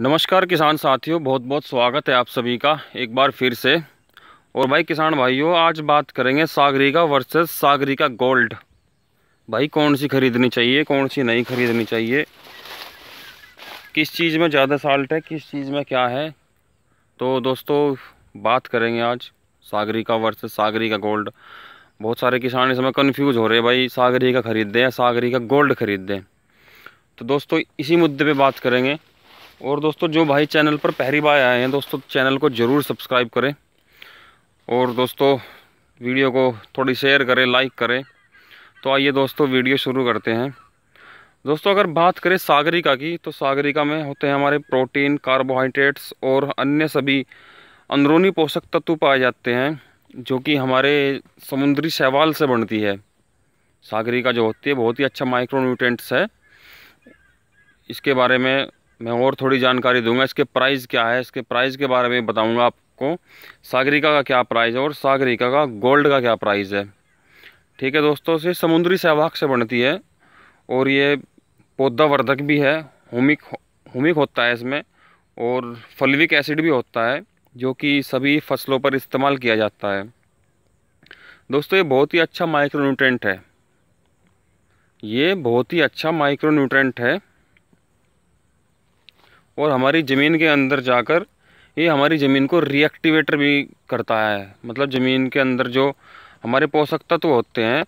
नमस्कार किसान साथियों बहुत बहुत स्वागत है आप सभी का एक बार फिर से और भाई किसान भाइयों आज बात करेंगे सागरिका वर्सेस सागरिका गोल्ड भाई कौन सी खरीदनी चाहिए कौन सी नहीं खरीदनी चाहिए किस चीज़ में ज़्यादा साल्ट है किस चीज़ में क्या है तो दोस्तों बात करेंगे आज सागरिका वर्सेस सागरिका गोल्ड बहुत सारे किसान इस समय कन्फ्यूज़ हो रहे हैं भाई का खरीद दें या का गोल्ड खरीद दें तो दोस्तों इसी मुद्दे पे बात करेंगे और दोस्तों जो भाई चैनल पर पहली बार आए हैं दोस्तों चैनल को ज़रूर सब्सक्राइब करें और दोस्तों वीडियो को थोड़ी शेयर करें लाइक करें तो आइए दोस्तों वीडियो शुरू करते हैं दोस्तों अगर बात करें सागरिका की तो सागरिका में होते हैं हमारे प्रोटीन कार्बोहाइड्रेट्स और अन्य सभी अंदरूनी पोषक तत्व पाए जाते हैं जो कि हमारे समुद्री शैवाल से बनती है सागरिका जो होती है बहुत ही अच्छा माइक्रोन्यूट्रेंट्स है इसके बारे में मैं और थोड़ी जानकारी दूंगा इसके प्राइस क्या है इसके प्राइस के बारे में बताऊंगा आपको सागरिका का क्या प्राइस है और सागरिका का गोल्ड का क्या प्राइस है ठीक है दोस्तों ये समुद्री सहवाग से बनती है और ये पौधावर्धक भी है होमिक होमिक होता है इसमें और फलविक एसिड भी होता है जो कि सभी फसलों पर इस्तेमाल किया जाता है दोस्तों ये बहुत ही अच्छा माइक्रो न्यूट्रेंट है ये बहुत ही अच्छा माइक्रो न्यूट्रेंट है और हमारी ज़मीन के अंदर जाकर ये हमारी ज़मीन को रिएक्टिवेटर भी करता है मतलब ज़मीन के अंदर जो हमारे पोषक तत्व होते हैं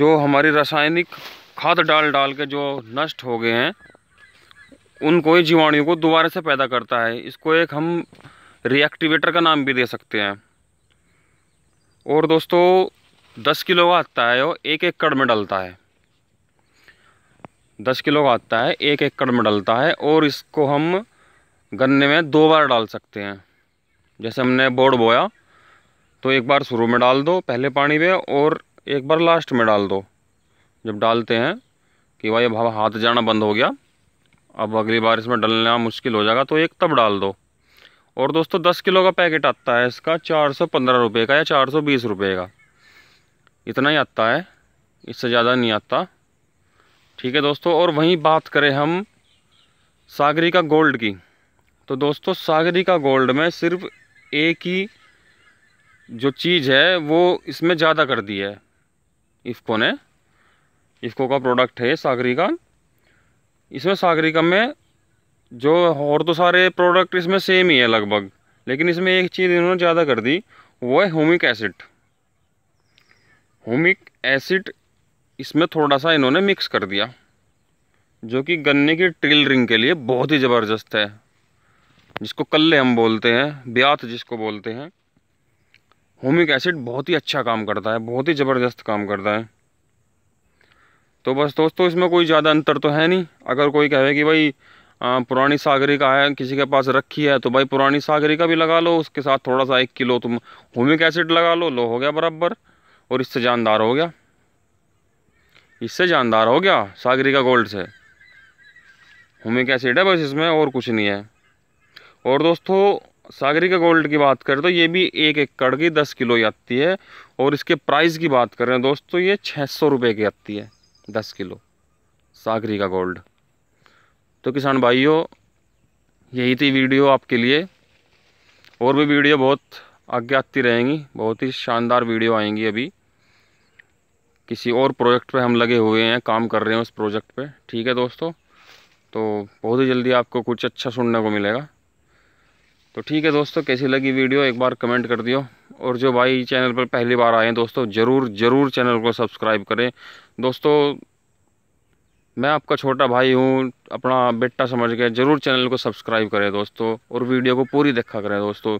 जो हमारी रासायनिक खाद डाल डाल के जो नष्ट हो गए हैं उनको कोई जीवाणुओं को दोबारा से पैदा करता है इसको एक हम रिएक्टिवेटर का नाम भी दे सकते हैं और दोस्तों दस किलो का आता है और एक एकड़ में डलता है दस किलो का आता है एक एकड़ में डलता है और इसको हम गन्ने में दो बार डाल सकते हैं जैसे हमने बोर्ड बोया तो एक बार शुरू में डाल दो पहले पानी में और एक बार लास्ट में डाल दो जब डालते हैं कि भाई अब हाथ जाना बंद हो गया अब अगली बार इसमें डलना मुश्किल हो जाएगा तो एक तब डाल दो और दोस्तों दस किलो का पैकेट आता है इसका चार सौ पंद्रह रुपये का या चार सौ बीस रुपये का इतना ही आता है इससे ज़्यादा नहीं आता ठीक है दोस्तों और वहीं बात करें हम सागरी का गोल्ड की तो दोस्तों सागरी का गोल्ड में सिर्फ एक ही जो चीज़ है वो इसमें ज़्यादा कर दी है इफ़को ने इफ़को का प्रोडक्ट है सागरी का इसमें सागरी का में जो और तो सारे प्रोडक्ट इसमें सेम ही है लगभग लेकिन इसमें एक चीज़ इन्होंने ज़्यादा कर दी वो है होमिक एसिड होमिक एसिड इसमें थोड़ा सा इन्होंने मिक्स कर दिया जो कि गन्ने की ट्रिल रिंग के लिए बहुत ही ज़बरदस्त है जिसको कल्ले हम बोलते हैं ब्यात जिसको बोलते हैं होमिक एसिड बहुत ही अच्छा काम करता है बहुत ही ज़बरदस्त काम करता है तो बस दोस्तों इसमें कोई ज़्यादा अंतर तो है नहीं अगर कोई कहे कि भाई आ, पुरानी सागरी का है किसी के पास रखी है तो भाई पुरानी सागरी का भी लगा लो उसके साथ थोड़ा सा एक किलो तुम होमिक एसिड लगा लो लो हो गया बराबर और इससे जानदार हो गया इससे जानदार हो गया सागरिका गोल्ड से होमिक एसिड है बस इसमें और कुछ नहीं है और दोस्तों सागरिका गोल्ड की बात करें तो ये भी एक एकड़ की दस किलो ही आती है और इसके प्राइस की बात करें दोस्तों ये छः सौ रुपये की आती है दस किलो सागरिका गोल्ड तो किसान भाइयों यही थी वीडियो आपके लिए और भी वीडियो बहुत आगे आती रहेंगी बहुत ही शानदार वीडियो आएंगी अभी किसी और प्रोजेक्ट पे हम लगे हुए हैं काम कर रहे हैं उस प्रोजेक्ट पे ठीक है दोस्तों तो बहुत ही जल्दी आपको कुछ अच्छा सुनने को मिलेगा तो ठीक है दोस्तों कैसी लगी वीडियो एक बार कमेंट कर दियो और जो भाई चैनल पर पहली बार आए हैं दोस्तों ज़रूर ज़रूर चैनल को सब्सक्राइब करें दोस्तों मैं आपका छोटा भाई हूँ अपना बेटा समझ के ज़रूर चैनल को सब्सक्राइब करें दोस्तों और वीडियो को पूरी देखा करें दोस्तों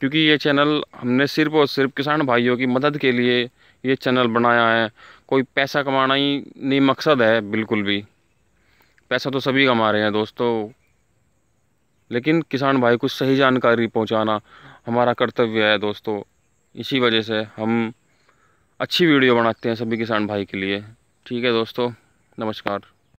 क्योंकि ये चैनल हमने सिर्फ और सिर्फ किसान भाइयों की मदद के लिए ये चैनल बनाया है कोई पैसा कमाना ही नहीं मकसद है बिल्कुल भी पैसा तो सभी कमा रहे हैं दोस्तों लेकिन किसान भाई को सही जानकारी पहुंचाना हमारा कर्तव्य है दोस्तों इसी वजह से हम अच्छी वीडियो बनाते हैं सभी किसान भाई के लिए ठीक है दोस्तों नमस्कार